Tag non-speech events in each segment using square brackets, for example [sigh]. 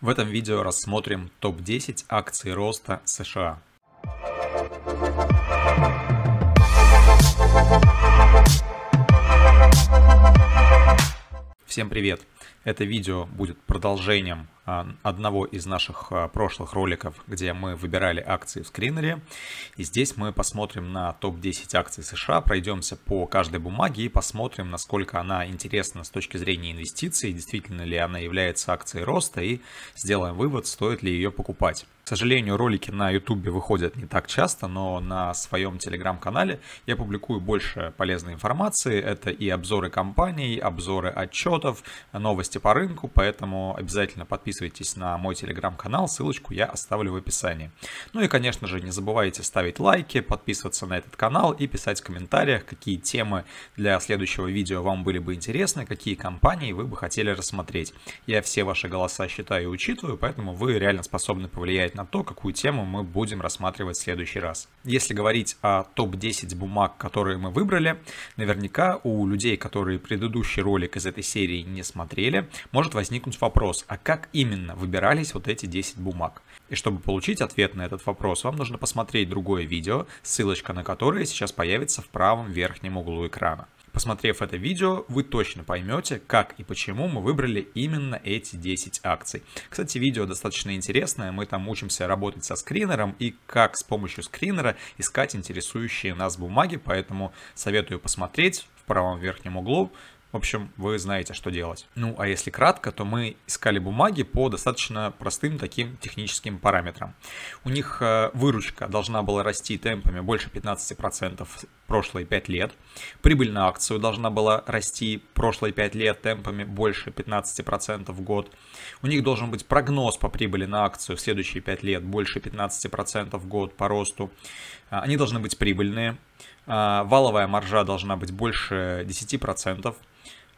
В этом видео рассмотрим топ-10 акций роста США. Всем привет! Это видео будет продолжением а, одного из наших а, прошлых роликов, где мы выбирали акции в скринере. И здесь мы посмотрим на топ-10 акций США, пройдемся по каждой бумаге и посмотрим, насколько она интересна с точки зрения инвестиций, действительно ли она является акцией роста и сделаем вывод, стоит ли ее покупать. К сожалению, ролики на YouTube выходят не так часто, но на своем телеграм-канале я публикую больше полезной информации. Это и обзоры компаний, обзоры отчетов, новые новости по рынку, поэтому обязательно подписывайтесь на мой телеграм-канал, ссылочку я оставлю в описании. Ну и, конечно же, не забывайте ставить лайки, подписываться на этот канал и писать в комментариях, какие темы для следующего видео вам были бы интересны, какие компании вы бы хотели рассмотреть. Я все ваши голоса считаю и учитываю, поэтому вы реально способны повлиять на то, какую тему мы будем рассматривать в следующий раз. Если говорить о топ-10 бумаг, которые мы выбрали, наверняка у людей, которые предыдущий ролик из этой серии не смотрели, деле может возникнуть вопрос, а как именно выбирались вот эти 10 бумаг? И чтобы получить ответ на этот вопрос, вам нужно посмотреть другое видео, ссылочка на которое сейчас появится в правом верхнем углу экрана. Посмотрев это видео, вы точно поймете, как и почему мы выбрали именно эти 10 акций. Кстати, видео достаточно интересное, мы там учимся работать со скринером и как с помощью скринера искать интересующие нас бумаги, поэтому советую посмотреть в правом верхнем углу в общем, вы знаете, что делать. Ну, а если кратко, то мы искали бумаги по достаточно простым таким техническим параметрам. У них э, выручка должна была расти темпами больше 15% прошлые 5 лет. Прибыль на акцию должна была расти прошлые 5 лет темпами больше 15% в год. У них должен быть прогноз по прибыли на акцию в следующие 5 лет больше 15% в год по росту. Э, они должны быть прибыльные. Э, валовая маржа должна быть больше 10%.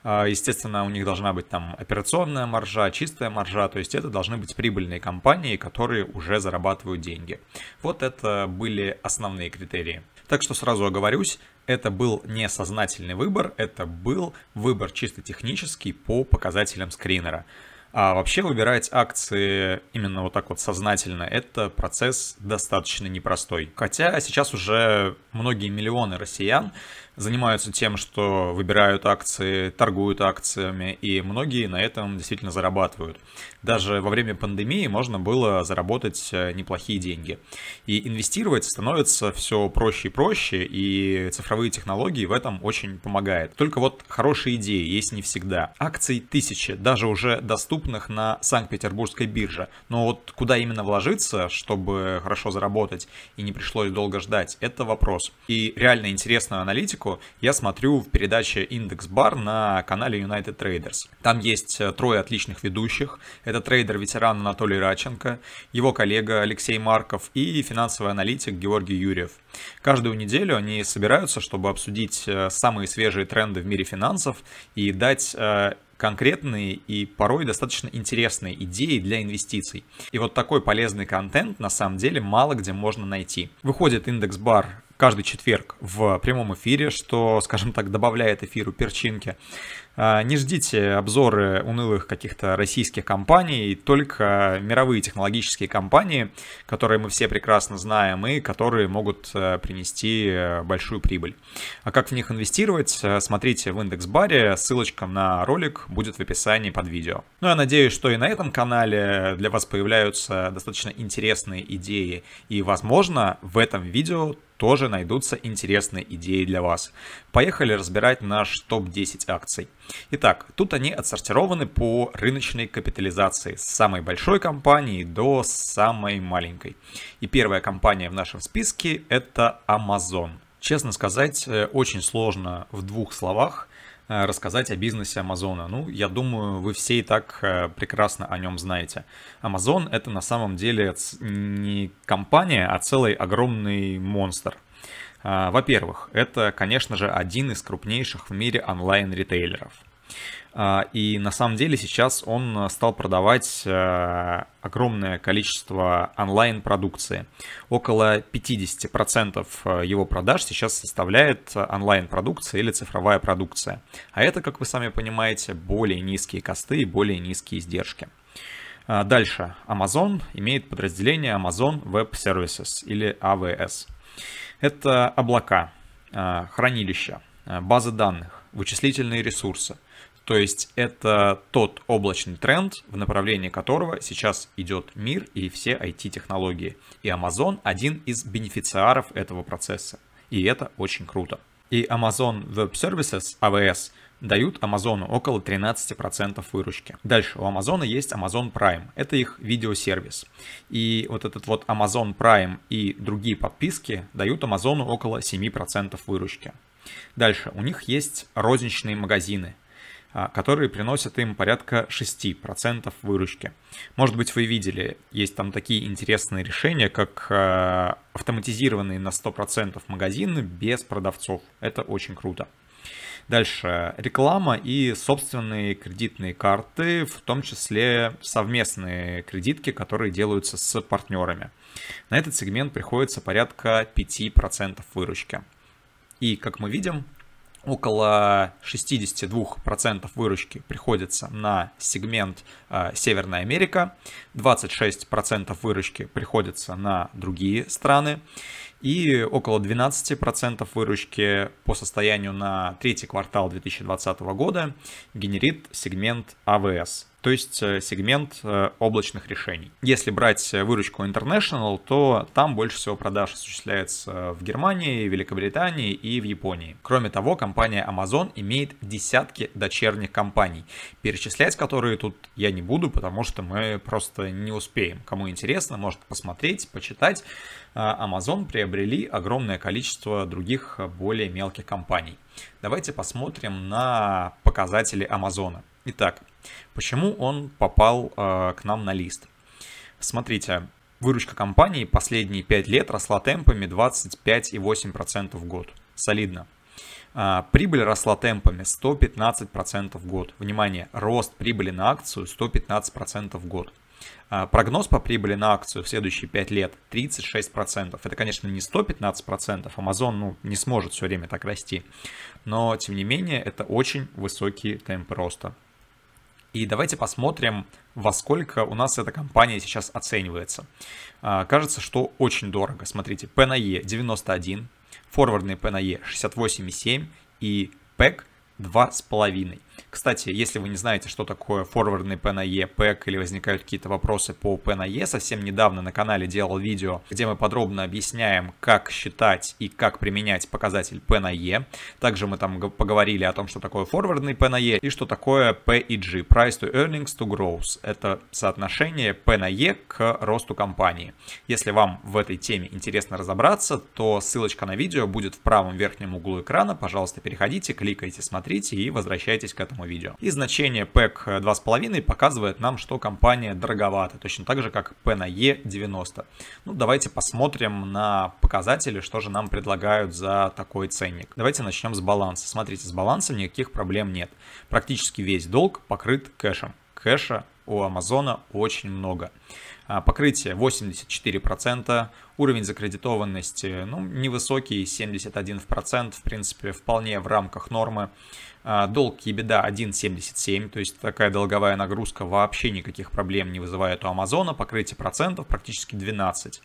А, естественно, у них должна быть там операционная маржа, чистая маржа, то есть это должны быть прибыльные компании, которые уже зарабатывают деньги. Вот это были основные критерии. Так что сразу оговорюсь, это был не сознательный выбор, это был выбор чисто технический по показателям скринера. А вообще выбирать акции именно вот так вот сознательно, это процесс достаточно непростой. Хотя сейчас уже многие миллионы россиян занимаются тем, что выбирают акции, торгуют акциями, и многие на этом действительно зарабатывают. Даже во время пандемии можно было заработать э, неплохие деньги. И инвестировать становится все проще и проще, и цифровые технологии в этом очень помогают. Только вот хорошие идеи есть не всегда. Акций тысячи, даже уже доступных на Санкт-Петербургской бирже. Но вот куда именно вложиться, чтобы хорошо заработать и не пришлось долго ждать, это вопрос. И реально интересную аналитику тематику, я смотрю в передаче «Индекс Бар» на канале United Traders. Там есть э, трое отличных ведущих. Это трейдер-ветеран Анатолий Раченко, его коллега Алексей Марков и финансовый аналитик Георгий Юрьев. Каждую неделю они собираются, чтобы обсудить э, самые свежие тренды в мире финансов и дать э, конкретные и порой достаточно интересные идеи для инвестиций. И вот такой полезный контент на самом деле мало где можно найти. Выходит индекс бар каждый четверг в прямом эфире, что, скажем так, добавляет эфиру перчинки. А, не ждите обзоры унылых каких-то российских компаний, только мировые технологические компании, которые мы все прекрасно знаем и которые могут э, принести э, большую прибыль. А как в них инвестировать, э, смотрите в индекс-баре, ссылочка на ролик будет в описании под видео. Ну, я надеюсь, что и на этом канале для вас появляются достаточно интересные идеи, и, возможно, в этом видео тоже найдутся интересные идеи для вас. Поехали разбирать наш топ-10 акций. Итак, тут они отсортированы по рыночной капитализации с самой большой компании до самой маленькой. И первая компания в нашем списке это Amazon. Честно сказать, э, очень сложно в двух словах э, рассказать о бизнесе Амазона. Ну, я думаю, вы все и так э, прекрасно о нем знаете. Амазон это на самом деле не компания, а целый огромный монстр – а, во-первых, это, конечно же, один из крупнейших в мире онлайн-ритейлеров. А, и на самом деле сейчас он а, стал продавать огромное количество онлайн-продукции. Около 50% его продаж сейчас составляет онлайн-продукция или цифровая продукция. А это, как вы сами понимаете, более низкие косты и более низкие издержки. Дальше. Amazon имеет подразделение Amazon Web Services или AWS – это облака, э, хранилища, э, базы данных, вычислительные ресурсы. То есть это тот облачный тренд, в направлении которого сейчас идет мир и все IT-технологии. И Amazon один из бенефициаров этого процесса. И это очень круто. И Amazon Web Services, AWS, а дают Амазону около 13% выручки. Дальше у Амазона есть Amazon Prime. Это их видеосервис. И вот этот вот Amazon Prime и другие подписки дают Амазону около 7% выручки. Дальше у них есть розничные магазины а, которые приносят им порядка 6% выручки. Может быть, вы видели, есть там такие интересные решения, как а, автоматизированные на 100% магазины без продавцов. Это очень круто. Дальше реклама и собственные кредитные карты, в том числе совместные кредитки, которые делаются с партнерами. На этот сегмент приходится порядка 5% выручки. И, как мы видим, около 62% выручки приходится на сегмент э, Северная Америка, 26% выручки приходится на другие страны, и около 12% выручки по состоянию на третий квартал 2020 года генерит сегмент АВС – то есть э, сегмент э, облачных решений. Если брать выручку International, то там больше всего продаж осуществляется в Германии, Великобритании и в Японии. Кроме того, компания Amazon имеет десятки дочерних компаний, перечислять которые тут я не буду, потому что мы просто не успеем. Кому интересно, может посмотреть, почитать. Э, Amazon приобрели огромное количество других более мелких компаний. Давайте посмотрим на показатели Амазона. Итак, Почему он попал э, к нам на лист? Смотрите, выручка компании последние 5 лет росла темпами 25,8% в год. Солидно. А, прибыль росла темпами 115% в год. Внимание, рост прибыли на акцию 115% в год. А, прогноз по прибыли на акцию в следующие 5 лет 36%. Это, конечно, не 115%. Amazon ну, не сможет все время так расти. Но, тем не менее, это очень высокие темпы роста. И давайте посмотрим, во сколько у нас эта компания сейчас оценивается. А, кажется, что очень дорого. Смотрите, P на E 91, форвардный P на E 68,7 и PEG. 2,5. Кстати, если вы не знаете, что такое форвардный P на E, пэк или возникают какие-то вопросы по P на E, совсем недавно на канале делал видео, где мы подробно объясняем, как считать и как применять показатель P на E. Также мы там поговорили о том, что такое форвардный P на E и что такое P и G, Price to Earnings to Growth. Это соотношение P на E к росту компании. Если вам в этой теме интересно разобраться, то ссылочка на видео будет в правом верхнем углу экрана. Пожалуйста, переходите, кликайте, смотрите смотрите и возвращайтесь к этому видео. И значение PEC 2.5 показывает нам, что компания дороговата, точно так же, как P на E90. Ну, давайте посмотрим на показатели, что же нам предлагают за такой ценник. Давайте начнем с баланса. Смотрите, с баланса никаких проблем нет. Практически весь долг покрыт кэшем. Кэша у Амазона очень много. А, покрытие 84%, уровень закредитованности ну, невысокий, 71%, в принципе, вполне в рамках нормы. А, долг и 1,77, то есть такая долговая нагрузка вообще никаких проблем не вызывает у Амазона. Покрытие процентов практически 12.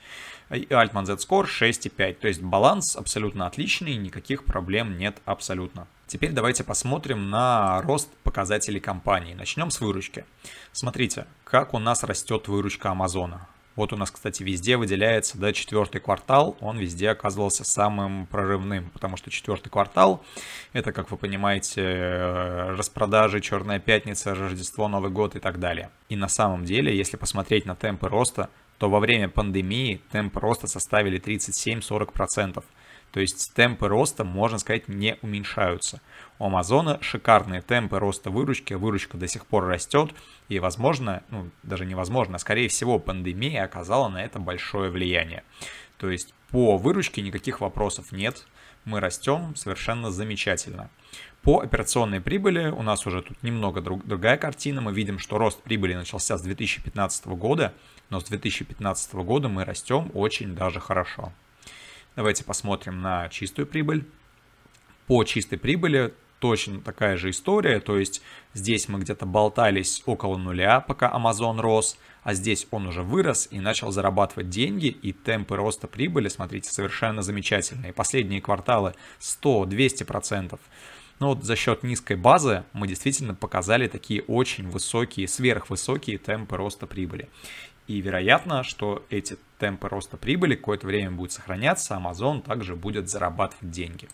Altman Z-Score 6,5, то есть баланс абсолютно отличный, никаких проблем нет абсолютно. Теперь давайте посмотрим на рост показателей компании. Начнем с выручки. Смотрите, как у нас растет выручка Амазона. Вот у нас, кстати, везде выделяется, да, четвертый квартал, он везде оказывался самым прорывным, потому что четвертый квартал, это, как вы понимаете, э, распродажи, черная пятница, Рождество, Новый год и так далее. И на самом деле, если посмотреть на темпы роста, то во время пандемии темпы роста составили 37-40%. То есть темпы роста, можно сказать, не уменьшаются. У Амазона шикарные темпы роста выручки, выручка до сих пор растет, и возможно, ну даже невозможно, а скорее всего пандемия оказала на это большое влияние. То есть по выручке никаких вопросов нет, мы растем совершенно замечательно. По операционной прибыли у нас уже тут немного друг, другая картина. Мы видим, что рост прибыли начался с 2015 года, но с 2015 года мы растем очень даже хорошо. Давайте посмотрим на чистую прибыль. По чистой прибыли точно такая же история, то есть здесь мы где-то болтались около нуля, пока Amazon рос, а здесь он уже вырос и начал зарабатывать деньги, и темпы роста прибыли, смотрите, совершенно замечательные. Последние кварталы 100-200%. Но ну вот за счет низкой базы мы действительно показали такие очень высокие, сверхвысокие темпы роста прибыли. И вероятно, что эти темпы роста прибыли какое-то время будут сохраняться, Amazon также будет зарабатывать деньги.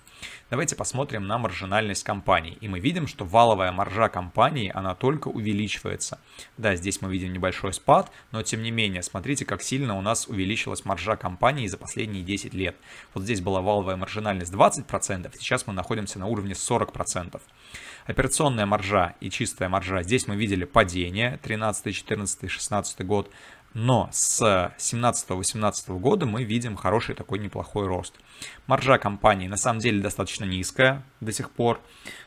Давайте посмотрим на маржинальность компании. И мы видим, что валовая маржа компании, она только увеличивается. Да, здесь мы видим небольшой спад, но тем не менее, смотрите, как сильно у нас увеличилась маржа компании за последние 10 лет. Вот здесь была валовая маржинальность 20%, сейчас мы находимся на уровне 40%. Операционная маржа и чистая маржа, здесь мы видели падение 13, 14, 16 год. Но с 2017-2018 э, года мы видим хороший такой неплохой рост. Маржа компании на самом деле достаточно низкая до сих пор,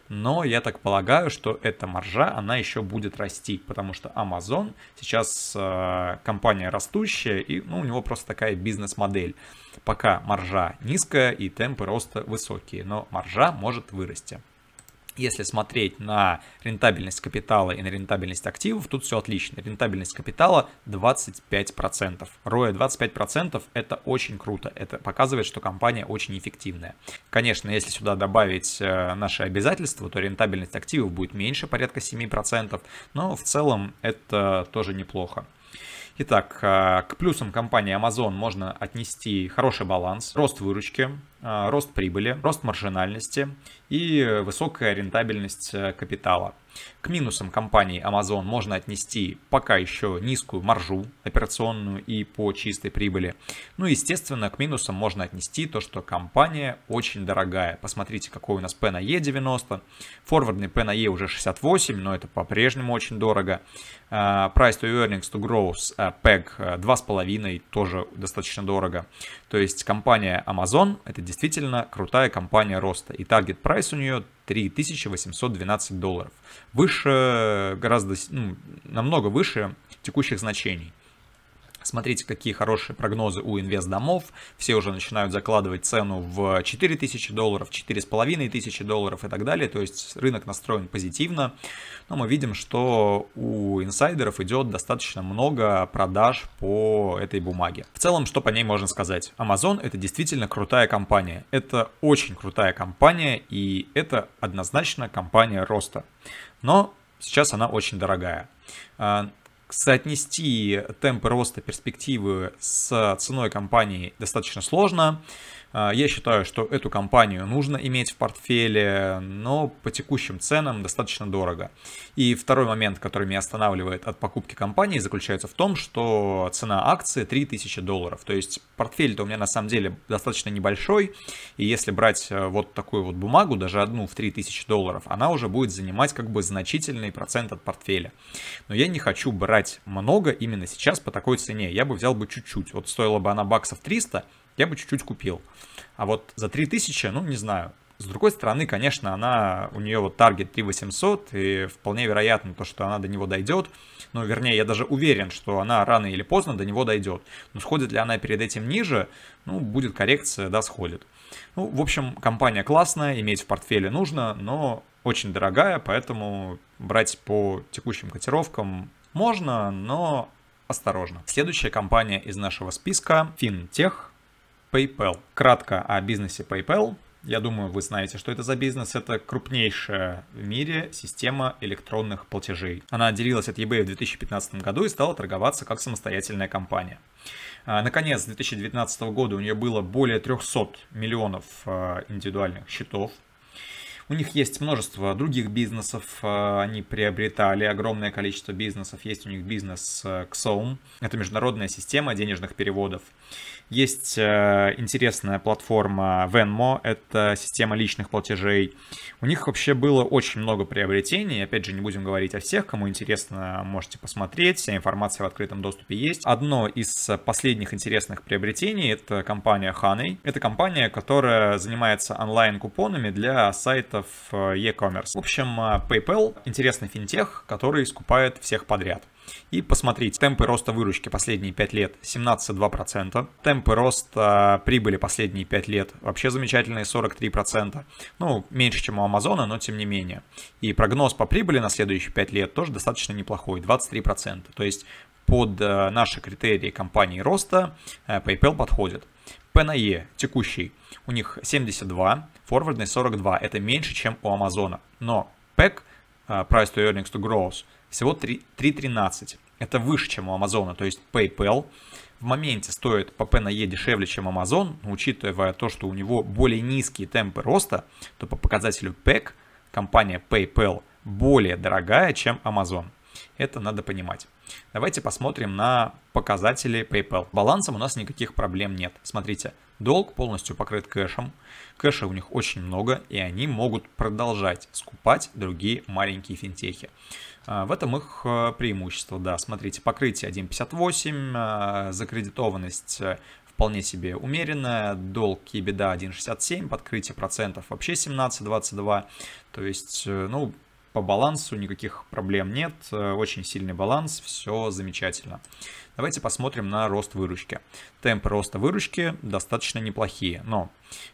но я так полагаю, что эта маржа, она еще будет расти, потому что Amazon сейчас э, компания растущая, и ну, у него просто такая бизнес-модель. Пока маржа низкая и темпы роста высокие, но маржа может вырасти. Если смотреть на рентабельность капитала и на рентабельность активов, тут все отлично. Рентабельность капитала 25%. Роя 25% это очень круто. Это показывает, что компания очень эффективная. Конечно, если сюда добавить э, наши обязательства, то рентабельность активов будет меньше, порядка 7%. Но в целом это тоже неплохо. Итак, э, к плюсам компании Amazon можно отнести хороший баланс, рост выручки, э, рост прибыли, рост маржинальности и высокая рентабельность э, капитала. К минусам компании Amazon можно отнести пока еще низкую маржу операционную и по чистой прибыли. Ну, естественно, к минусам можно отнести то, что компания очень дорогая. Посмотрите, какой у нас P на E 90, форвардный P на E уже 68, но это по-прежнему очень дорого. А, Price to earnings to growth а, PEG 2,5 тоже достаточно дорого. То есть компания Amazon это действительно крутая компания роста. И таргет прайс у нее 3812 долларов. Выше выше, гораздо, ну, намного выше текущих значений. Смотрите, какие хорошие прогнозы у инвестдомов. Все уже начинают закладывать цену в 4 тысячи долларов, 4,5 тысячи долларов и так далее. То есть рынок настроен позитивно. Но мы видим, что у инсайдеров идет достаточно много продаж по этой бумаге. В целом, что по ней можно сказать? Amazon это действительно крутая компания. Это очень крутая компания и это однозначно компания роста. Но сейчас она очень дорогая. А, Соотнести темпы роста перспективы с ценой компании достаточно сложно. А, я считаю, что эту компанию нужно иметь в портфеле, но по текущим ценам достаточно дорого. И второй момент, который меня останавливает от покупки компании, заключается в том, что цена акции 3000 долларов. То есть портфель-то у меня на самом деле достаточно небольшой, и если брать э, вот такую вот бумагу, даже одну в 3000 долларов, она уже будет занимать как бы значительный процент от портфеля. Но я не хочу брать много именно сейчас по такой цене, я бы взял бы чуть-чуть. Вот стоила бы она баксов 300, я бы чуть-чуть купил. А вот за 3000, ну, не знаю. С другой стороны, конечно, она, у нее вот таргет 3800, и вполне вероятно то, что она до него дойдет. Ну, вернее, я даже уверен, что она рано или поздно до него дойдет. Но сходит ли она перед этим ниже, ну, будет коррекция, да, сходит. Ну, в общем, компания классная, иметь в портфеле нужно, но очень дорогая, поэтому брать по текущим котировкам можно, но осторожно. Следующая компания из нашего списка — Fintech — PayPal. Кратко о бизнесе PayPal. Я думаю, вы знаете, что это за бизнес. Это крупнейшая в мире система электронных платежей. Она отделилась от eBay в 2015 году и стала торговаться как самостоятельная компания. А, наконец, с 2019 года у нее было более 300 миллионов а, индивидуальных счетов. У них есть множество других бизнесов, а, они приобретали огромное количество бизнесов. Есть у них бизнес XOM, это международная система денежных переводов. Есть э, интересная платформа Venmo, это система личных платежей. У них вообще было очень много приобретений. Опять же, не будем говорить о всех, кому интересно, можете посмотреть. Вся информация в открытом доступе есть. Одно из последних интересных приобретений — это компания Honey. Это компания, которая занимается онлайн-купонами для сайтов э, e-commerce. В общем, э, PayPal — интересный финтех, который скупает всех подряд. И посмотрите, темпы роста выручки последние 5 лет 17,2%, темпы роста прибыли последние 5 лет вообще замечательные 43%, ну, меньше, чем у Амазона, но тем не менее. И прогноз по прибыли на следующие 5 лет тоже достаточно неплохой, 23%. То есть под э, наши критерии компании роста э, PayPal подходит. P E текущий у них 72, форвардный 42, это меньше, чем у Амазона. Но PEC, э, Price to Earnings to Growth, всего 3.13. Это выше, чем у Амазона, то есть PayPal в моменте стоит ПП на Е e дешевле, чем Amazon, учитывая то, что у него более низкие темпы роста, то по показателю PEC компания PayPal более дорогая, чем Amazon. Это надо понимать. Давайте посмотрим на показатели PayPal. Балансом у нас никаких проблем нет. Смотрите, долг полностью покрыт кэшем. Кэша у них очень много, и они могут продолжать скупать другие маленькие финтехи. А, в этом их э, преимущество, да. Смотрите, покрытие 1,58, э, закредитованность э, вполне себе умеренная, долг и беда 1,67, подкрытие процентов вообще 17,22, то есть, ну, по балансу никаких проблем нет, очень сильный баланс, все замечательно. Давайте посмотрим на рост выручки. Темпы роста выручки достаточно неплохие, но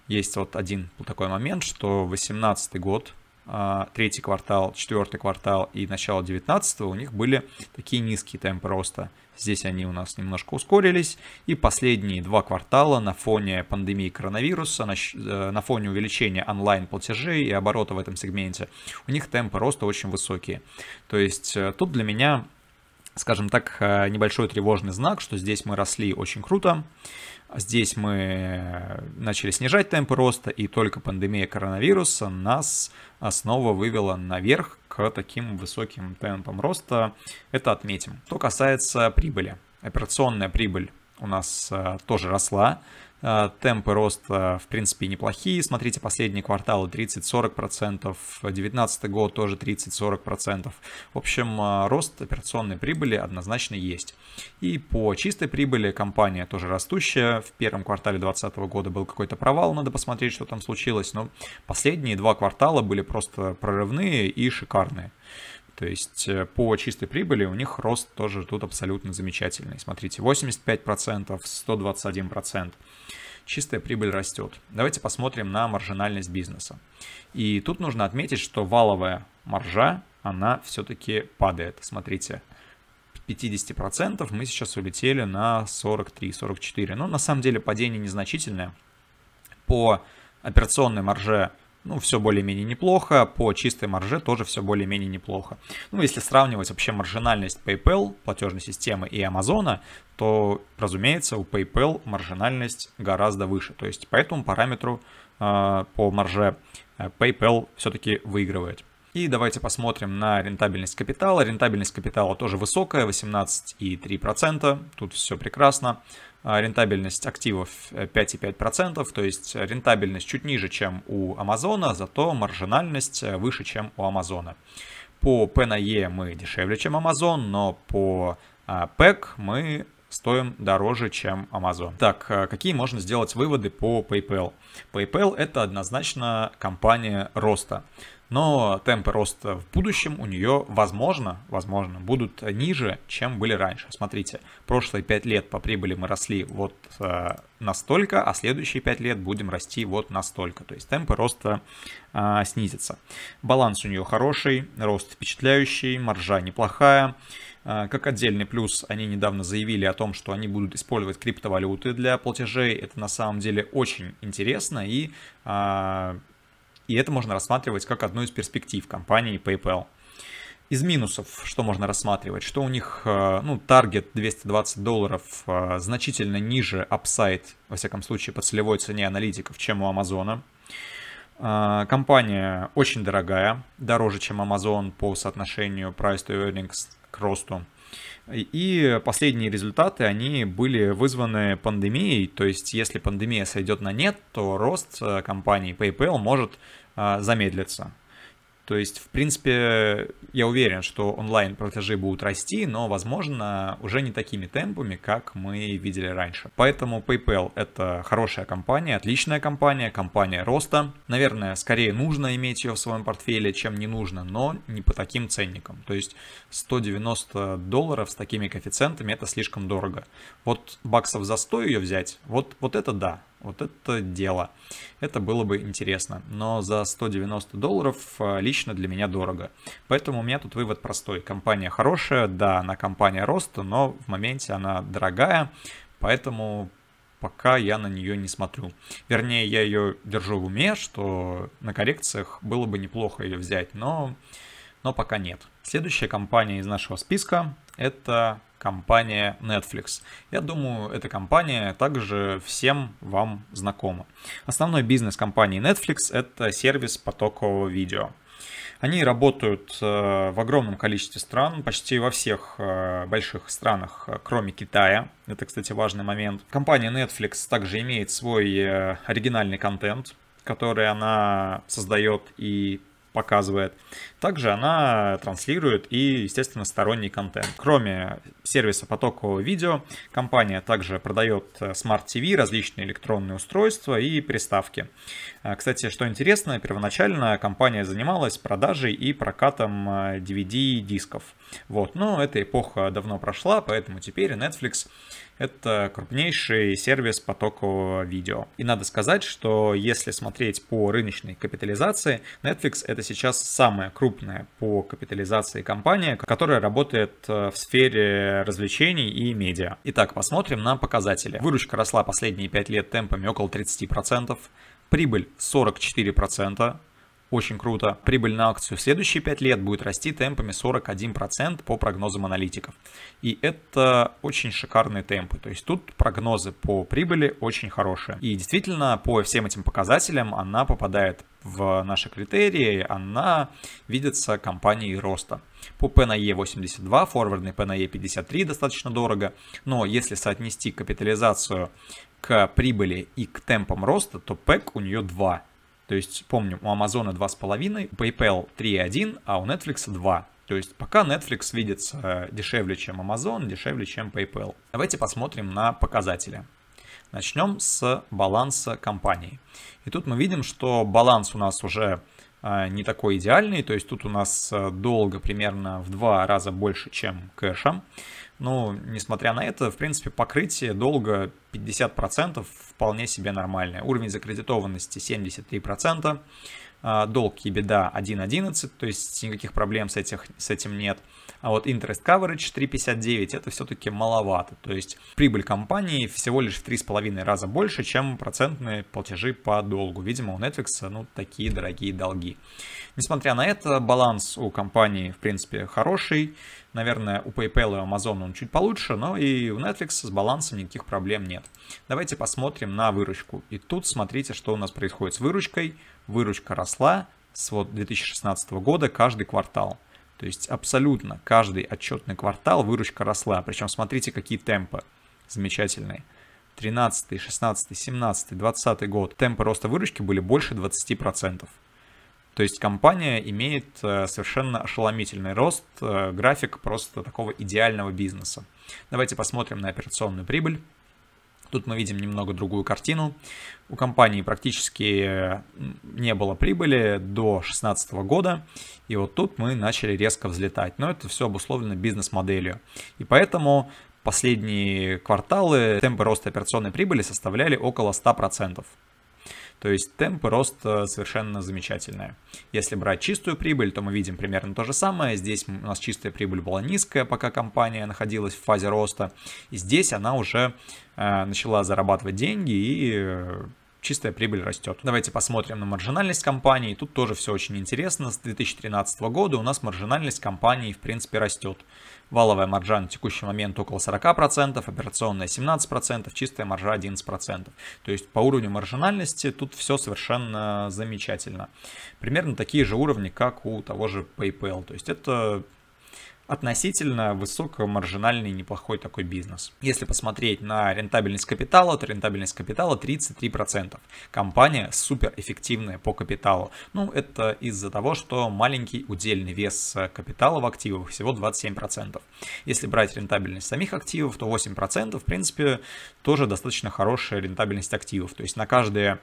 есть вот один такой момент, что 2018 год а, третий квартал, четвертый квартал и начало 19 у них были такие низкие темпы роста. Здесь они у нас немножко ускорились. И последние два квартала на фоне пандемии коронавируса, на, э, на фоне увеличения онлайн-платежей и оборота в этом сегменте, у них темпы роста очень высокие. То есть э, тут для меня скажем так, э, небольшой тревожный знак, что здесь мы росли очень круто, здесь мы э, начали снижать темпы роста, и только пандемия коронавируса нас снова вывела наверх к таким высоким темпам роста. Это отметим. Что касается прибыли. Операционная прибыль у нас э, тоже росла, а, темпы роста, в принципе, неплохие. Смотрите, последние кварталы 30-40%, 2019 год тоже 30-40%. В общем, а, рост операционной прибыли однозначно есть. И по чистой прибыли компания тоже растущая. В первом квартале 2020 года был какой-то провал, надо посмотреть, что там случилось. Но последние два квартала были просто прорывные и шикарные. То есть э, по чистой прибыли у них рост тоже тут абсолютно замечательный. Смотрите, 85%, 121%. Чистая прибыль растет. Давайте посмотрим на маржинальность бизнеса. И тут нужно отметить, что валовая маржа, она все-таки падает. Смотрите, 50% мы сейчас улетели на 43-44. Но ну, на самом деле падение незначительное. По операционной марже ну, все более-менее неплохо, по чистой марже тоже все более-менее неплохо. Ну, если сравнивать вообще маржинальность PayPal, платежной системы и Amazon, то, разумеется, у PayPal маржинальность гораздо выше. То есть по этому параметру э, по марже э, PayPal все-таки выигрывает. И давайте посмотрим на рентабельность капитала. Рентабельность капитала тоже высокая, 18,3%. Тут все прекрасно. А, рентабельность активов 5,5%, э, то есть рентабельность чуть ниже, чем у Амазона, зато маржинальность э, выше, чем у Амазона. По P на E мы дешевле, чем Amazon, но по а, PEC мы стоим дороже, чем Amazon. Так, а, какие можно сделать выводы по PayPal? PayPal это однозначно компания роста но темпы роста в будущем у нее, возможно, возможно, будут ниже, чем были раньше. Смотрите, прошлые 5 лет по прибыли мы росли вот э, настолько, а следующие 5 лет будем расти вот настолько. То есть темпы роста э, снизятся. Баланс у нее хороший, рост впечатляющий, маржа неплохая. Э, как отдельный плюс, они недавно заявили о том, что они будут использовать криптовалюты для платежей. Это на самом деле очень интересно и а, и это можно рассматривать как одну из перспектив компании PayPal. Из минусов, что можно рассматривать, что у них, э, ну, таргет 220 долларов э, значительно ниже апсайт, во всяком случае, по целевой цене аналитиков, чем у Амазона. Э, компания очень дорогая, дороже, чем Amazon по соотношению price to earnings к росту. И последние результаты, они были вызваны пандемией, то есть если пандемия сойдет на нет, то рост э, компании PayPal может э, замедлиться. То есть, в принципе, я уверен, что онлайн-платежи будут расти, но, возможно, уже не такими темпами, как мы видели раньше. Поэтому PayPal — это хорошая компания, отличная компания, компания роста. Наверное, скорее нужно иметь ее в своем портфеле, чем не нужно, но не по таким ценникам. То есть 190 долларов с такими коэффициентами — это слишком дорого. Вот баксов за 100 ее взять, вот, вот это да, вот это дело. Это было бы интересно. Но за 190 долларов а, лично для меня дорого. Поэтому у меня тут вывод простой. Компания хорошая, да, она компания роста, но в моменте она дорогая. Поэтому пока я на нее не смотрю. Вернее, я ее держу в уме, что на коррекциях было бы неплохо ее взять, но, но пока нет. Следующая компания из нашего списка это компания Netflix. Я думаю, эта компания также всем вам знакома. Основной бизнес компании Netflix – это сервис потокового видео. Они работают э, в огромном количестве стран, почти во всех э, больших странах, э, кроме Китая. Это, кстати, важный момент. Компания Netflix также имеет свой оригинальный контент, который она создает и показывает. Также она транслирует и, естественно, сторонний контент. Кроме сервиса потокового видео, компания также продает э, Smart TV, различные электронные устройства и приставки. Э, кстати, что интересно, первоначально компания занималась продажей и прокатом э, DVD-дисков. Вот, но эта эпоха давно прошла, поэтому теперь Netflix это крупнейший сервис потокового видео. И надо сказать, что если смотреть по рыночной капитализации, Netflix это сейчас самая крупная по капитализации компания, которая работает э, в сфере развлечений и медиа. Итак, посмотрим на показатели. Выручка росла последние 5 лет темпами около 30%, прибыль 44%, очень круто. Прибыль на акцию в следующие 5 лет будет расти темпами 41% по прогнозам аналитиков. И это очень шикарные темпы. То есть тут прогнозы по прибыли очень хорошие. И действительно, по всем этим показателям она попадает в наши критерии, она видится компанией роста. По P на E 82, форвардный P на E 53 достаточно дорого, но если соотнести капитализацию к прибыли и к темпам роста, то PEC у нее 2. То есть, помним, у Амазона 2,5, у PayPal 3,1, а у Netflix 2. То есть пока Netflix видится э, дешевле, чем Amazon, дешевле, чем PayPal. Давайте посмотрим на показатели. Начнем с баланса компании. И тут мы видим, что баланс у нас уже э, не такой идеальный, то есть тут у нас э, долго примерно в два раза больше, чем кэшем. Ну, несмотря на это, в принципе, покрытие долга 50% вполне себе нормальное. Уровень закредитованности 73%, а, долг и беда 1.11, то есть никаких проблем с, этих, с этим нет. А вот interest coverage 3.59 это все-таки маловато, то есть прибыль компании всего лишь в 3,5 раза больше, чем процентные платежи по долгу. Видимо, у Netflix ну, такие дорогие долги. Несмотря на это, баланс у компании в принципе хороший, Наверное, у PayPal и Amazon он чуть получше, но и у Netflix с балансом никаких проблем нет. Давайте посмотрим на выручку. И тут смотрите, что у нас происходит с выручкой. Выручка росла с вот 2016 года каждый квартал. То есть абсолютно каждый отчетный квартал выручка росла. Причем смотрите, какие темпы замечательные. 13, 16, 17, 20 год темпы роста выручки были больше 20%. То есть компания имеет э, совершенно ошеломительный рост, э, график просто такого идеального бизнеса. Давайте посмотрим на операционную прибыль. Тут мы видим немного другую картину. У компании практически э, не было прибыли до 2016 года, и вот тут мы начали резко взлетать. Но это все обусловлено бизнес-моделью. И поэтому последние кварталы темпы роста операционной прибыли составляли около 100%. То есть темпы роста совершенно замечательные. Если брать чистую прибыль, то мы видим примерно то же самое. Здесь у нас чистая прибыль была низкая, пока компания находилась в фазе роста. И здесь она уже э, начала зарабатывать деньги и э, чистая прибыль растет. Давайте посмотрим на маржинальность компании. Тут тоже все очень интересно. С 2013 года у нас маржинальность компании в принципе растет. Валовая маржа на текущий момент около 40%, операционная 17%, чистая маржа 11%. То есть по уровню маржинальности тут все совершенно замечательно. Примерно такие же уровни, как у того же PayPal. То есть это относительно высокомаржинальный неплохой такой бизнес. Если посмотреть на рентабельность капитала, то рентабельность капитала 33%. Компания суперэффективная по капиталу. Ну, это из-за того, что маленький удельный вес капитала в активах всего 27%. Если брать рентабельность самих активов, то 8%, в принципе, тоже достаточно хорошая рентабельность активов. То есть на каждое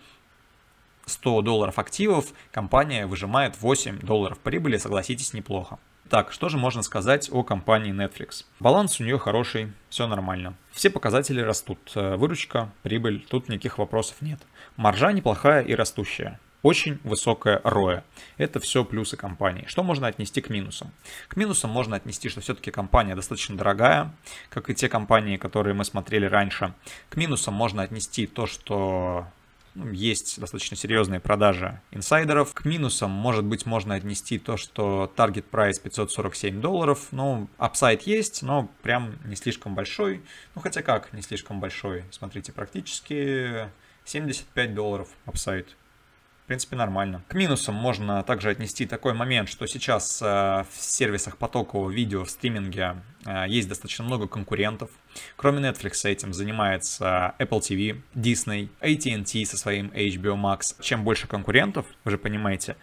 100 долларов активов компания выжимает 8 долларов прибыли, согласитесь, неплохо. Так, что же можно сказать о компании Netflix? Баланс у нее хороший, все нормально. Все показатели растут. Э, выручка, прибыль, тут никаких вопросов нет. Маржа неплохая и растущая. Очень высокая роя. Это все плюсы компании. Что можно отнести к минусам? К минусам можно отнести, что все-таки компания достаточно дорогая, как и те компании, которые мы смотрели раньше. К минусам можно отнести то, что ну, есть достаточно серьезные продажи инсайдеров. К минусам, может быть, можно отнести то, что таргет прайс 547 долларов. Ну, апсайт есть, но прям не слишком большой. Ну, хотя как не слишком большой. Смотрите, практически 75 долларов апсайт. В принципе, нормально. К минусам можно также отнести такой момент, что сейчас э, в сервисах потокового видео в стриминге э, есть достаточно много конкурентов. Кроме Netflix этим занимается Apple TV, Disney, AT&T со своим HBO Max. Чем больше конкурентов, вы же понимаете,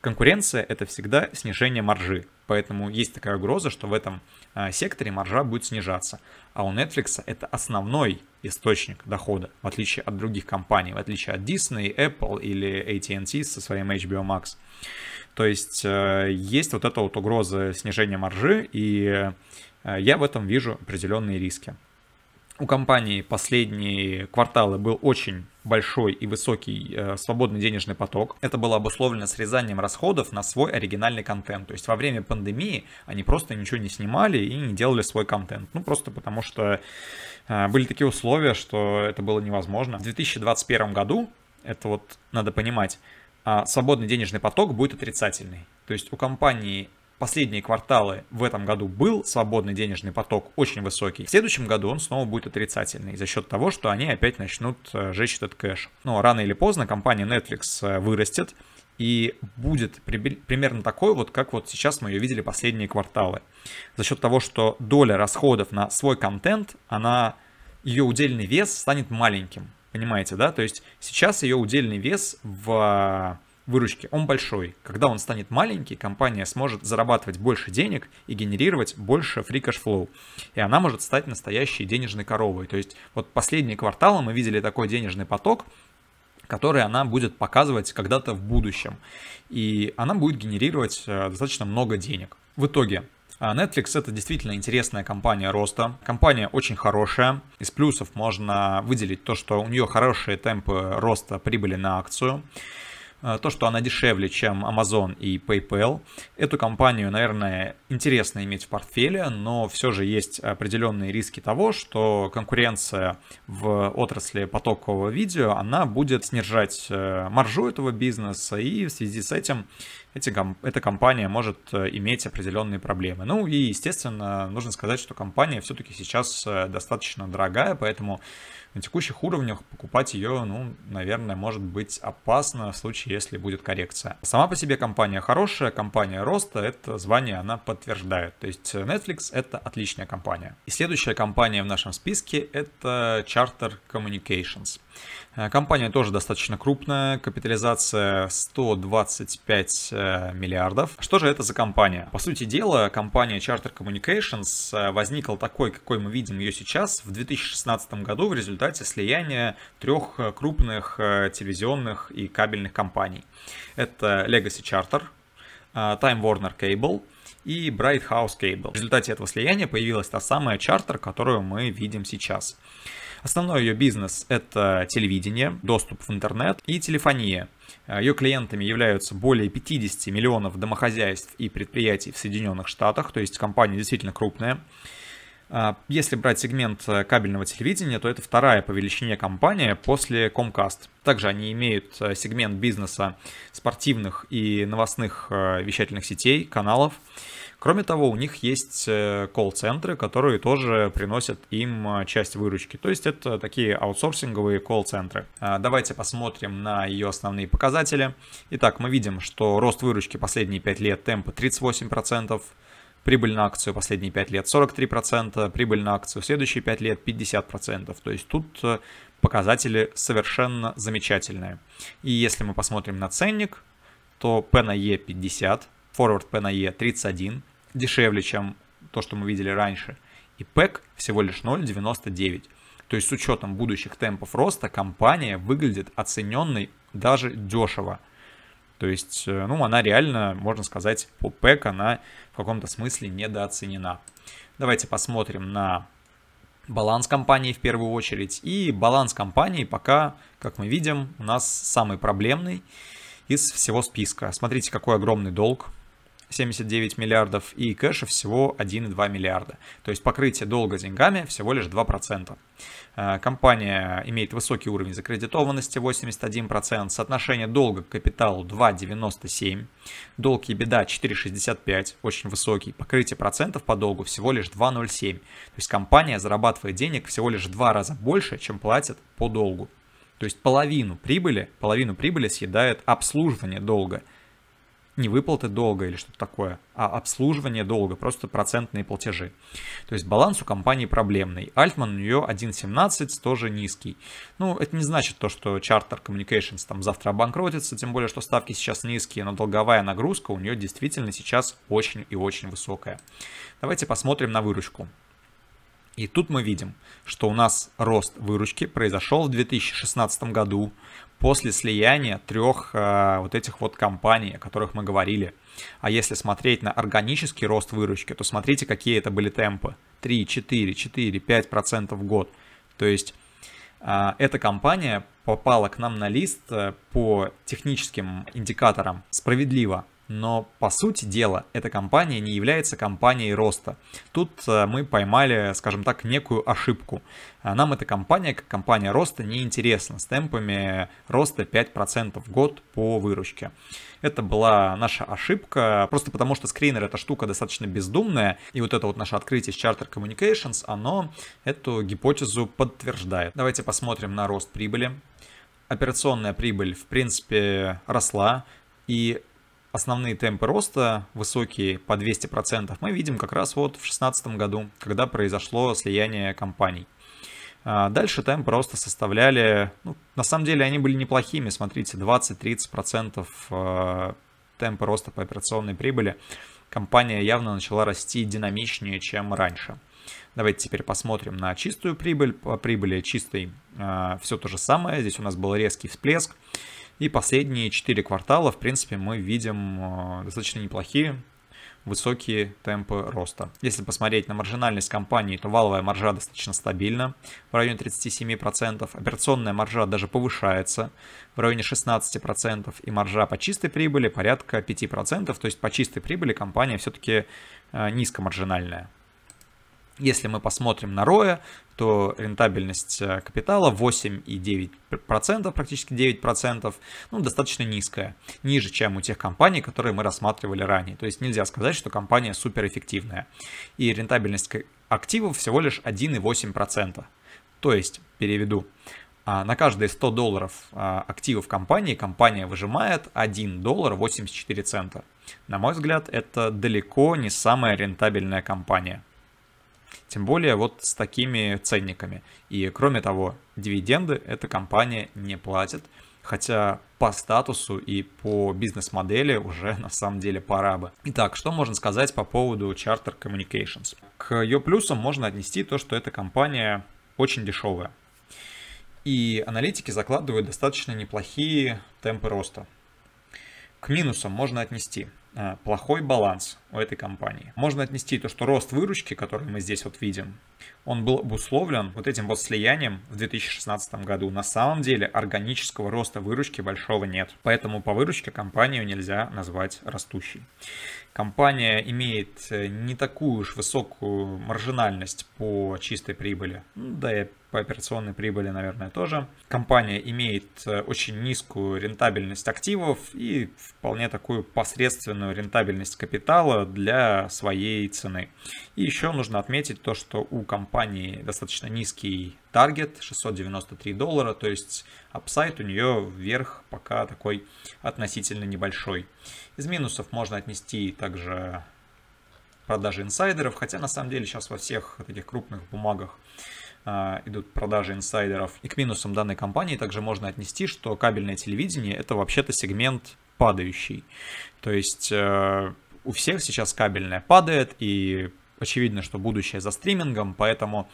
конкуренция — это всегда снижение маржи. Поэтому есть такая угроза, что в этом Э, секторе маржа будет снижаться. А у Netflix это основной источник дохода, в отличие от других компаний, в отличие от Disney, Apple или AT&T со своим HBO Max. То есть э, есть вот эта вот угроза снижения маржи, и э, я в этом вижу определенные риски. У компании последние кварталы был очень большой и высокий э, свободный денежный поток. Это было обусловлено срезанием расходов на свой оригинальный контент. То есть во время пандемии они просто ничего не снимали и не делали свой контент. Ну, просто потому что э, были такие условия, что это было невозможно. В 2021 году, это вот надо понимать, э, свободный денежный поток будет отрицательный. То есть у компании последние кварталы в этом году был свободный денежный поток очень высокий. В следующем году он снова будет отрицательный за счет того, что они опять начнут э, жечь этот кэш. Но рано или поздно компания Netflix э, вырастет и будет примерно такой вот, как вот сейчас мы ее видели последние кварталы. За счет того, что доля расходов на свой контент, она, ее удельный вес станет маленьким. Понимаете, да? То есть сейчас ее удельный вес в выручки, он большой. Когда он станет маленький, компания сможет зарабатывать больше денег и генерировать больше free cash flow. И она может стать настоящей денежной коровой. То есть вот последние кварталы мы видели такой денежный поток, который она будет показывать когда-то в будущем. И она будет генерировать э, достаточно много денег. В итоге э, Netflix это действительно интересная компания роста. Компания очень хорошая. Из плюсов можно выделить то, что у нее хорошие темпы роста прибыли на акцию. А, то, что она дешевле, чем Amazon и PayPal. Эту компанию, наверное, интересно иметь в портфеле, но все же есть определенные риски того, что конкуренция в отрасли потокового видео, она будет снижать э, маржу этого бизнеса, и в связи с этим эти, эта компания может э, иметь определенные проблемы. Ну и, естественно, нужно сказать, что компания все-таки сейчас э, достаточно дорогая, поэтому... Поэтому на текущих уровнях покупать ее, ну, наверное, может быть опасно в случае, если будет коррекция. Сама по себе компания хорошая, компания роста, это звание она подтверждает. То есть Netflix это отличная компания. И следующая компания в нашем списке это Charter Communications. Э, компания тоже достаточно крупная, капитализация 125 э, миллиардов. Что же это за компания? По сути дела, компания Charter Communications э, возникла такой, какой мы видим ее сейчас, в 2016 году в результате слияния трех крупных телевизионных и кабельных компаний. Это Legacy Charter, Time Warner Cable и Bright House Cable. В результате этого слияния появилась та самая Charter, которую мы видим сейчас. Основной ее бизнес это телевидение, доступ в интернет и телефония. Ее клиентами являются более 50 миллионов домохозяйств и предприятий в Соединенных Штатах, то есть компания действительно крупная. А, если брать сегмент э, кабельного телевидения, то это вторая по величине компания после Comcast. Также они имеют э, сегмент бизнеса спортивных и новостных э, вещательных сетей, каналов. Кроме того, у них есть э, колл-центры, которые тоже приносят им э, часть выручки. То есть это такие аутсорсинговые колл-центры. А, давайте посмотрим на ее основные показатели. Итак, мы видим, что рост выручки последние 5 лет темпа 38%. Прибыль на акцию последние 5 лет 43%, прибыль на акцию следующие 5 лет 50%. То есть тут э, показатели совершенно замечательные. И если мы посмотрим на ценник, то P на E 50, форвард P на E 31, дешевле, чем то, что мы видели раньше. И ПЭК всего лишь 0,99. То есть с учетом будущих темпов роста компания выглядит оцененной даже дешево. То есть, э, ну, она реально, можно сказать, по ПЭК она в каком-то смысле недооценена. Давайте посмотрим на баланс компании в первую очередь. И баланс компании пока, как мы видим, у нас самый проблемный из всего списка. Смотрите, какой огромный долг 79 миллиардов и кэша всего 1,2 миллиарда. То есть покрытие долга деньгами всего лишь 2%. Э, компания имеет высокий уровень закредитованности 81%, соотношение долга к капиталу 2,97%, долг и беда 4,65%, очень высокий, покрытие процентов по долгу всего лишь 2,07%. То есть компания зарабатывает денег всего лишь в два раза больше, чем платит по долгу. То есть половину прибыли, половину прибыли съедает обслуживание долга – не выплаты долга или что-то такое, а обслуживание долга, просто процентные платежи. То есть баланс у компании проблемный. Альтман у нее 1.17, тоже низкий. Ну, это не значит то, что Charter Communications там завтра обанкротится, тем более, что ставки сейчас низкие, но долговая нагрузка у нее действительно сейчас очень и очень высокая. Давайте посмотрим на выручку. И тут мы видим, что у нас рост выручки произошел в 2016 году после слияния трех э, вот этих вот компаний, о которых мы говорили. А если смотреть на органический рост выручки, то смотрите, какие это были темпы. 3, 4, 4, 5% в год. То есть э, эта компания попала к нам на лист э, по техническим индикаторам справедливо но по сути дела эта компания не является компанией роста. Тут э, мы поймали, скажем так, некую ошибку. А, нам эта компания, как компания роста, не интересна с темпами роста 5% в год по выручке. Это была наша ошибка, просто потому что скринер эта штука достаточно бездумная, и вот это вот наше открытие с Charter Communications, оно эту гипотезу подтверждает. Давайте посмотрим на рост прибыли. Операционная прибыль, в принципе, росла, и Основные темпы роста, высокие по 200%, мы видим как раз вот в 2016 году, когда произошло слияние компаний. А, дальше темп роста составляли, ну, на самом деле они были неплохими, смотрите, 20-30% а, темпа роста по операционной прибыли. Компания явно начала расти динамичнее, чем раньше. Давайте теперь посмотрим на чистую прибыль. По прибыли чистой а, все то же самое. Здесь у нас был резкий всплеск. И последние 4 квартала, в принципе, мы видим э, достаточно неплохие, высокие темпы роста. Если посмотреть на маржинальность компании, то валовая маржа достаточно стабильна, в районе 37%, операционная маржа даже повышается в районе 16%, и маржа по чистой прибыли порядка 5%, то есть по чистой прибыли компания все-таки э, низкомаржинальная. Если мы посмотрим на Роя, то рентабельность э, капитала 8,9%, практически 9%, ну, достаточно низкая, ниже, чем у тех компаний, которые мы рассматривали ранее. То есть нельзя сказать, что компания суперэффективная. И рентабельность активов всего лишь 1,8%. То есть, переведу, а, на каждые 100 долларов а, активов компании компания выжимает 1 доллар 84 цента. На мой взгляд, это далеко не самая рентабельная компания. Тем более вот с такими ценниками. И кроме того, дивиденды эта компания не платит. Хотя по статусу и по бизнес-модели уже [laughs] на самом деле пора бы. Итак, что можно сказать по поводу Charter Communications? К ее плюсам можно отнести то, что эта компания очень дешевая. И аналитики закладывают достаточно неплохие темпы роста. К минусам можно отнести э, плохой баланс, у этой компании. Можно отнести то, что рост выручки, который мы здесь вот видим, он был обусловлен вот этим вот слиянием в 2016 году. На самом деле органического роста выручки большого нет, поэтому по выручке компанию нельзя назвать растущей. Компания имеет э, не такую уж высокую маржинальность по чистой прибыли, ну да и по операционной прибыли, наверное, тоже. Компания имеет э, очень низкую рентабельность активов и вполне такую посредственную рентабельность капитала, для своей цены. И еще нужно отметить то, что у компании достаточно низкий таргет 693 доллара, то есть апсайт у нее вверх пока такой относительно небольшой. Из минусов можно отнести также продажи инсайдеров, хотя на самом деле сейчас во всех таких крупных бумагах а, идут продажи инсайдеров. И к минусам данной компании также можно отнести, что кабельное телевидение это вообще-то сегмент падающий. То есть э, у всех сейчас кабельная падает, и очевидно, что будущее за стримингом, поэтому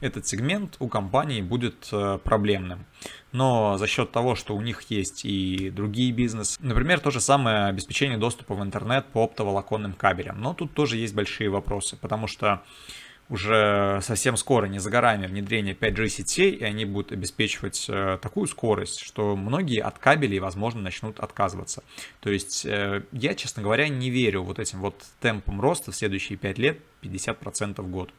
этот сегмент у компаний будет э, проблемным. Но за счет того, что у них есть и другие бизнесы, например, то же самое обеспечение доступа в интернет по оптоволоконным кабелям. Но тут тоже есть большие вопросы, потому что уже совсем скоро, не за горами, внедрение 5G сетей, и они будут обеспечивать э, такую скорость, что многие от кабелей, возможно, начнут отказываться. То есть э, я, честно говоря, не верю вот этим вот темпам роста в следующие 5 лет 50% в год.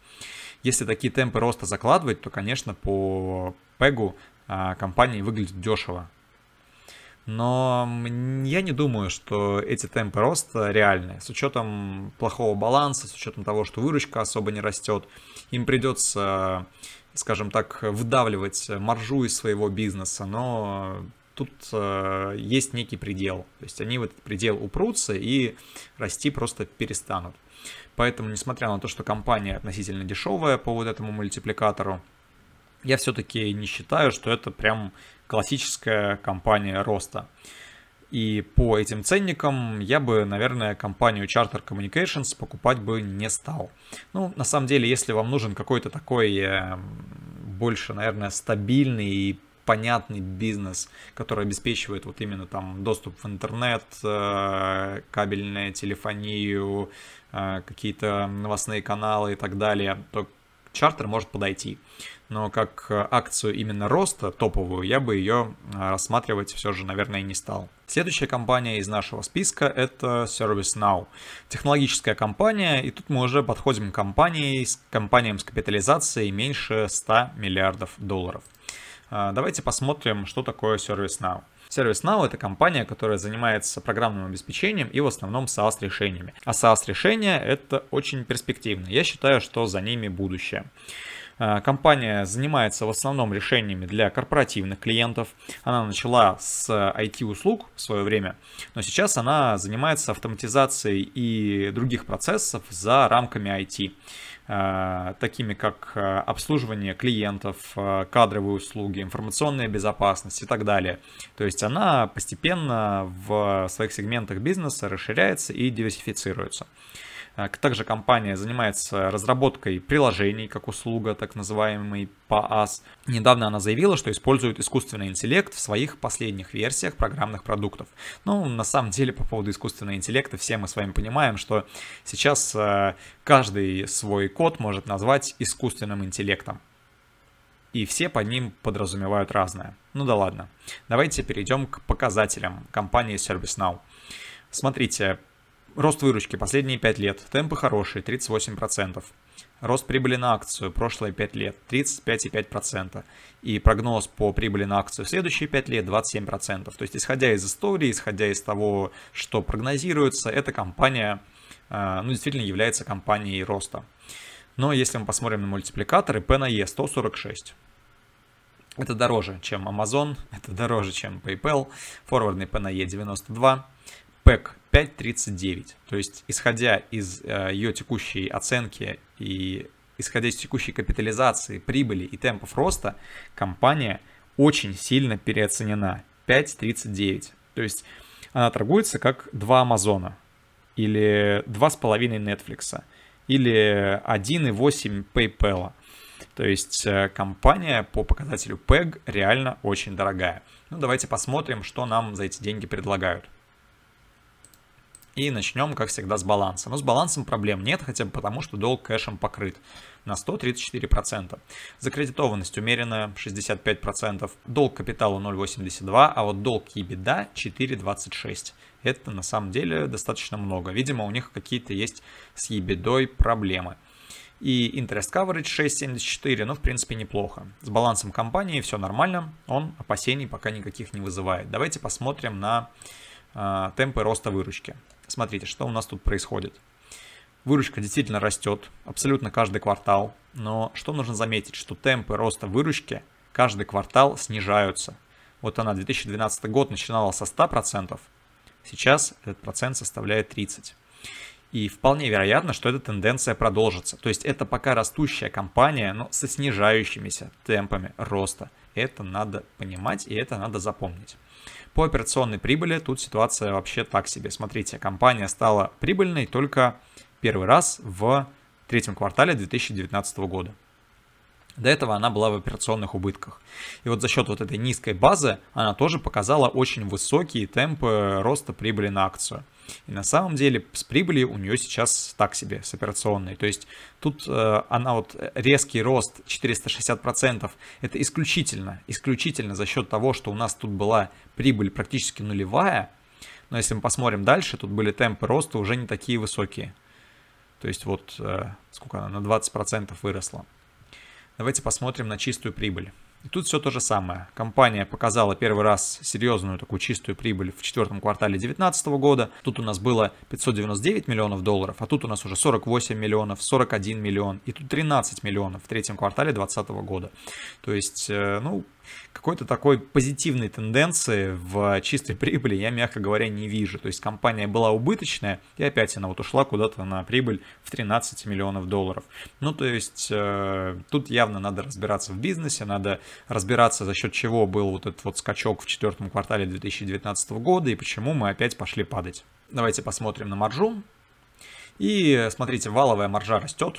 Если такие темпы роста закладывать, то, конечно, по ПЭГу а, компании выглядят дешево. Но я не думаю, что эти темпы роста реальны. С учетом плохого баланса, с учетом того, что выручка особо не растет, им придется, скажем так, выдавливать маржу из своего бизнеса, но тут э, есть некий предел. То есть они в этот предел упрутся и расти просто перестанут. Поэтому, несмотря на то, что компания относительно дешевая по вот этому мультипликатору, я все-таки не считаю, что это прям классическая компания роста. И по этим ценникам я бы, наверное, компанию Charter Communications покупать бы не стал. Ну, на самом деле, если вам нужен какой-то такой э, больше, наверное, стабильный и понятный бизнес, который обеспечивает вот именно там доступ в интернет, э, кабельную телефонию, э, какие-то новостные каналы и так далее, то чартер может подойти но как э, акцию именно роста топовую я бы ее э, рассматривать все же, наверное, не стал. Следующая компания из нашего списка это ServiceNow. Технологическая компания, и тут мы уже подходим к компании, с компаниям с капитализацией меньше 100 миллиардов долларов. Э, давайте посмотрим, что такое ServiceNow. ServiceNow — это компания, которая занимается программным обеспечением и в основном SaaS-решениями. А SaaS-решения — это очень перспективно. Я считаю, что за ними будущее. А, компания занимается в основном решениями для корпоративных клиентов. Она начала с IT-услуг э, в свое время, но сейчас она занимается автоматизацией и других процессов за рамками IT, а, такими как э, обслуживание клиентов, э, кадровые услуги, информационная безопасность и так далее. То есть она постепенно в своих сегментах бизнеса расширяется и диверсифицируется. А, также компания занимается разработкой приложений как услуга, так называемый PaaS. Недавно она заявила, что использует искусственный интеллект в своих последних версиях программных продуктов. Ну, на самом деле, по поводу искусственного интеллекта, все мы с вами понимаем, что сейчас э, каждый свой код может назвать искусственным интеллектом и все по ним подразумевают разное. Ну да ладно. Давайте перейдем к показателям компании ServiceNow. Смотрите, Рост выручки последние 5 лет. Темпы хорошие, 38%. Рост прибыли на акцию прошлые 5 лет 35,5%. И прогноз по прибыли на акцию следующие 5 лет 27%. То есть, исходя из истории, исходя из того, что прогнозируется, эта компания э, ну, действительно является компанией роста. Но если мы посмотрим на мультипликаторы, P на E 146. Это дороже, чем Amazon, [laughs] это дороже, чем PayPal. Форвардный P на E 92 пэк 5.39. То есть, исходя из э, ее текущей оценки и исходя из текущей капитализации, прибыли и темпов роста, компания очень сильно переоценена. 5.39. То есть она торгуется как два Амазона или два с половиной Netflix, или 1,8 PayPal. То есть э, компания по показателю PEG реально очень дорогая. Ну, давайте посмотрим, что нам за эти деньги предлагают. И начнем, как всегда, с баланса. Но ну, с балансом проблем нет, хотя бы потому, что долг кэшем покрыт на 134%. Закредитованность умеренная 65%, долг капитала 0,82, а вот долг и 4,26. Это на самом деле достаточно много. Видимо, у них какие-то есть с ебедой проблемы. И interest coverage 6,74, ну, в принципе, неплохо. С балансом компании все нормально, он опасений пока никаких не вызывает. Давайте посмотрим на а, темпы роста выручки. Смотрите, что у нас тут происходит. Выручка действительно растет абсолютно каждый квартал, но что нужно заметить, что темпы роста выручки каждый квартал снижаются. Вот она 2012 год начинала со 100%, сейчас этот процент составляет 30%. И вполне вероятно, что эта тенденция продолжится. То есть это пока растущая компания, но со снижающимися темпами роста. Это надо понимать и это надо запомнить. По операционной прибыли тут ситуация вообще так себе. Смотрите, компания стала прибыльной только первый раз в третьем квартале 2019 года. До этого она была в операционных убытках. И вот за счет вот этой низкой базы она тоже показала очень высокие темпы роста прибыли на акцию. И на самом деле с прибыли у нее сейчас так себе, с операционной. То есть тут э, она вот э, резкий рост 460%, это исключительно, исключительно за счет того, что у нас тут была прибыль практически нулевая. Но если мы посмотрим дальше, тут были темпы роста уже не такие высокие. То есть вот э, сколько она, на 20% выросла. Давайте посмотрим на чистую прибыль. И тут все то же самое. Компания показала первый раз серьезную такую чистую прибыль в четвертом квартале 2019 года. Тут у нас было 599 миллионов долларов, а тут у нас уже 48 миллионов, 41 миллион и тут 13 миллионов в третьем квартале 2020 года. То есть, э, ну, какой-то такой позитивной тенденции в чистой прибыли я, мягко говоря, не вижу. То есть компания была убыточная, и опять она вот ушла куда-то на прибыль в 13 миллионов долларов. Ну, то есть э, тут явно надо разбираться в бизнесе, надо разбираться, за счет чего был вот этот вот скачок в четвертом квартале 2019 года и почему мы опять пошли падать. Давайте посмотрим на маржу. И смотрите, валовая маржа растет.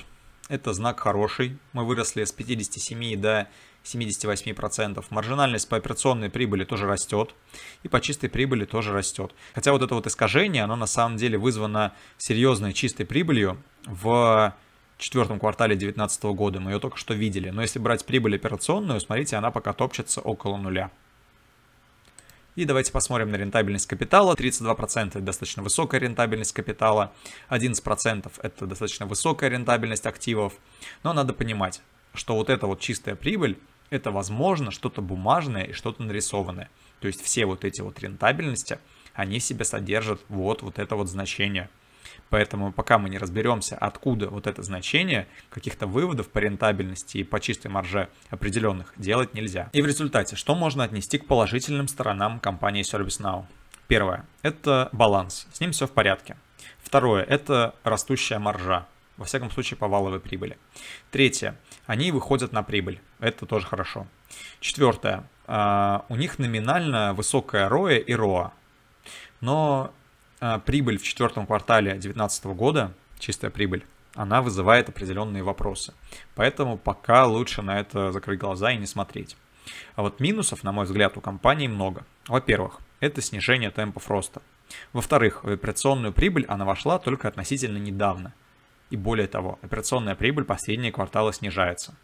Это знак хороший. Мы выросли с 57 до 78%. Маржинальность по операционной прибыли тоже растет. И по чистой прибыли тоже растет. Хотя вот это вот искажение, оно на самом деле вызвано серьезной чистой прибылью в четвертом квартале 2019 года. Мы ее только что видели. Но если брать прибыль операционную, смотрите, она пока топчется около нуля. И давайте посмотрим на рентабельность капитала. 32% это достаточно высокая рентабельность капитала, 11% это достаточно высокая рентабельность активов. Но надо понимать, что вот эта вот чистая прибыль, это возможно что-то бумажное и что-то нарисованное. То есть все вот эти вот рентабельности, они в себе содержат вот, вот это вот значение. Поэтому пока мы не разберемся, откуда вот это значение, каких-то выводов по рентабельности и по чистой марже определенных делать нельзя. И в результате, что можно отнести к положительным сторонам компании ServiceNow? Первое – это баланс, с ним все в порядке. Второе – это растущая маржа, во всяком случае по валовой прибыли. Третье они выходят на прибыль. Это тоже хорошо. Четвертое. А, у них номинально высокая роя и роа, Но а, прибыль в четвертом квартале 2019 года, чистая прибыль, она вызывает определенные вопросы. Поэтому пока лучше на это закрыть глаза и не смотреть. А вот минусов, на мой взгляд, у компании много. Во-первых, это снижение темпов роста. Во-вторых, в операционную прибыль она вошла только относительно недавно – и более того, операционная прибыль последние кварталы снижается.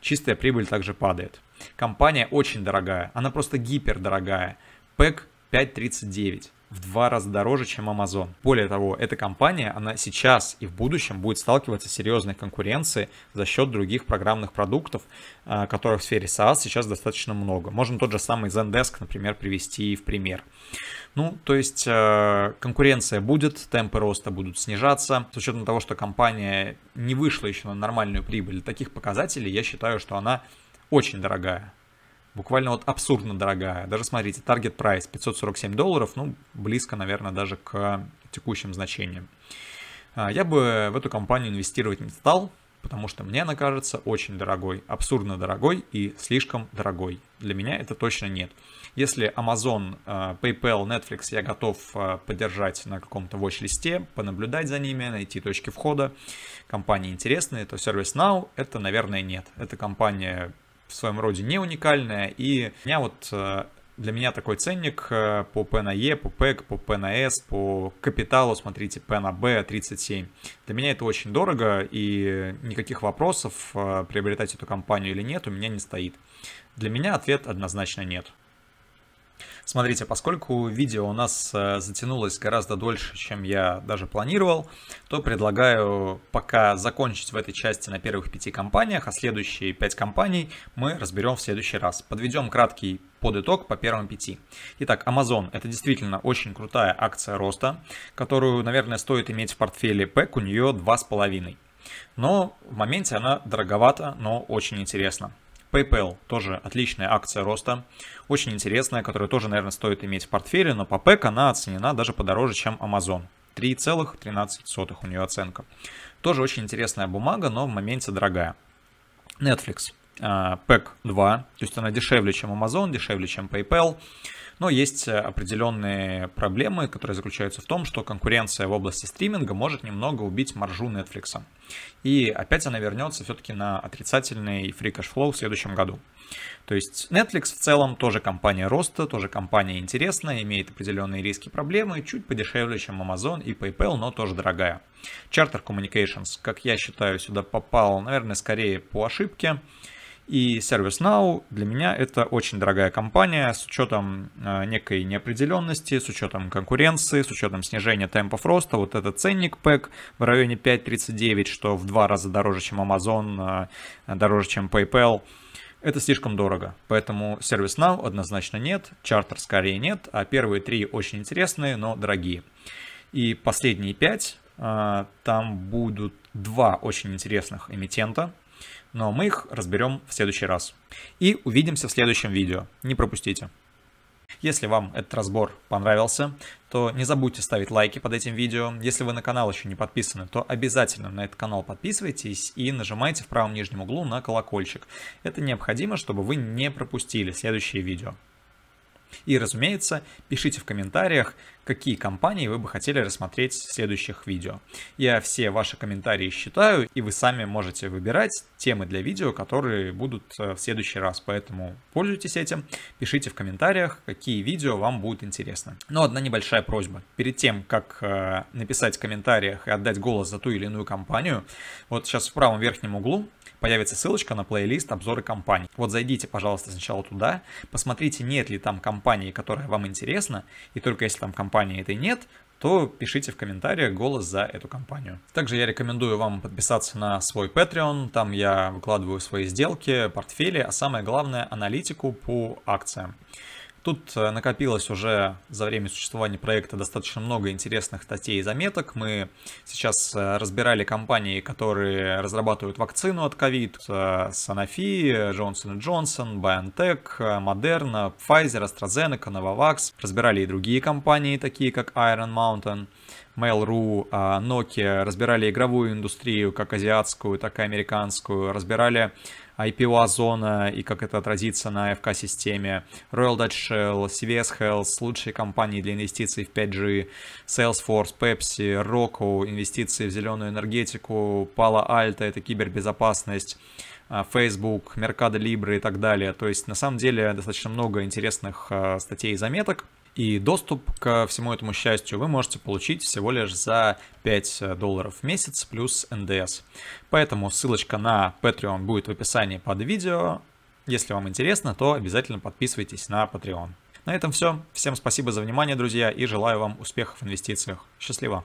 Чистая прибыль также падает. Компания очень дорогая, она просто гипердорогая. ПЭК 5.39 в два раза дороже, чем Amazon. Более того, эта компания, она сейчас и в будущем будет сталкиваться с серьезной конкуренцией за счет других программных продуктов, а, которых в сфере SaaS сейчас достаточно много. Можно тот же самый Zendesk, например, привести в пример. Ну, то есть э, конкуренция будет, темпы роста будут снижаться. С учетом того, что компания не вышла еще на нормальную прибыль таких показателей, я считаю, что она очень дорогая. Буквально вот абсурдно дорогая. Даже смотрите, таргет прайс 547 долларов, ну, близко, наверное, даже к текущим значениям. Э, я бы в эту компанию инвестировать не стал, потому что мне она кажется очень дорогой, абсурдно дорогой и слишком дорогой. Для меня это точно нет. Если Amazon, э, PayPal, Netflix я готов э, поддержать на каком-то watch-листе, понаблюдать за ними, найти точки входа, компании интересные, то ServiceNow это, наверное, нет. Эта компания в своем роде не уникальная, и меня вот э, для меня такой ценник по P на E, по PEC, по P на S, по капиталу, смотрите, P на B 37. Для меня это очень дорого, и никаких вопросов, приобретать эту компанию или нет, у меня не стоит. Для меня ответ однозначно нет. Смотрите, поскольку видео у нас э, затянулось гораздо дольше, чем я даже планировал, то предлагаю пока закончить в этой части на первых пяти компаниях, а следующие пять компаний мы разберем в следующий раз. Подведем краткий под итог по первым пяти. Итак, Amazon – это действительно очень крутая акция роста, которую, наверное, стоит иметь в портфеле ПЭК, у нее 2,5. Но в моменте она дороговата, но очень интересна. PayPal тоже отличная акция роста, очень интересная, которая тоже, наверное, стоит иметь в портфеле, но по ПЭК она оценена даже подороже, чем Amazon. 3,13 у нее оценка. Тоже очень интересная бумага, но в моменте дорогая. Netflix. А, ПЭК 2, то есть она дешевле, чем Amazon, дешевле, чем PayPal. Но есть э, определенные проблемы, которые заключаются в том, что конкуренция в области стриминга может немного убить маржу Netflix. И опять она вернется все-таки на отрицательный free cash flow в следующем году. То есть Netflix в целом тоже компания роста, тоже компания интересная, имеет определенные риски и проблемы, чуть подешевле, чем Amazon и PayPal, но тоже дорогая. Charter Communications, как я считаю, сюда попал, наверное, скорее по ошибке. И ServiceNow для меня это очень дорогая компания с учетом э, некой неопределенности, с учетом конкуренции, с учетом снижения темпов роста. Вот этот ценник PEC в районе 5.39, что в два раза дороже, чем Amazon, э, дороже, чем PayPal. Это слишком дорого, поэтому ServiceNow однозначно нет, чартер скорее нет, а первые три очень интересные, но дорогие. И последние пять, э, там будут два очень интересных эмитента, но мы их разберем в следующий раз. И увидимся в следующем видео, не пропустите. Если вам этот разбор понравился, то не забудьте ставить лайки под этим видео. Если вы на канал еще не подписаны, то обязательно на этот канал подписывайтесь и нажимайте в правом нижнем углу на колокольчик. Это необходимо, чтобы вы не пропустили следующие видео. И, разумеется, пишите в комментариях, какие компании вы бы хотели рассмотреть в следующих видео. Я все ваши комментарии считаю, и вы сами можете выбирать темы для видео, которые будут э, в следующий раз. Поэтому пользуйтесь этим, пишите в комментариях, какие видео вам будут интересно. Но одна небольшая просьба. Перед тем, как э, написать в комментариях и отдать голос за ту или иную компанию, вот сейчас в правом верхнем углу появится ссылочка на плейлист обзоры компаний. Вот зайдите, пожалуйста, сначала туда, посмотрите, нет ли там компании, которая вам интересна, и только если там компании этой нет, то пишите в комментариях голос за эту компанию. Также я рекомендую вам подписаться на свой Patreon, там я выкладываю свои сделки, портфели, а самое главное аналитику по акциям. Тут э, накопилось уже за время существования проекта достаточно много интересных статей и заметок. Мы сейчас э, разбирали компании, которые разрабатывают вакцину от COVID. Э, Sanofi, Johnson Johnson, BioNTech, Moderna, Pfizer, AstraZeneca, Novavax. Разбирали и другие компании, такие как Iron Mountain. Mail.ru, Nokia, разбирали игровую индустрию, как азиатскую, так и американскую, разбирали IPO-зона и как это отразится на FK-системе, Royal Dutch Shell, CVS Health, лучшие компании для инвестиций в 5G, Salesforce, Pepsi, Roku, инвестиции в зеленую энергетику, Palo Alto, это кибербезопасность, а, Facebook, Mercado Libre и так далее. То есть, на самом деле, достаточно много интересных а, статей и заметок. И доступ к всему этому счастью вы можете получить всего лишь за 5 э, долларов в месяц плюс НДС. Поэтому ссылочка на Patreon будет в описании под видео. Если вам интересно, то обязательно подписывайтесь на Patreon. На этом все. Всем спасибо за внимание, друзья, и желаю вам успехов в инвестициях. Счастливо!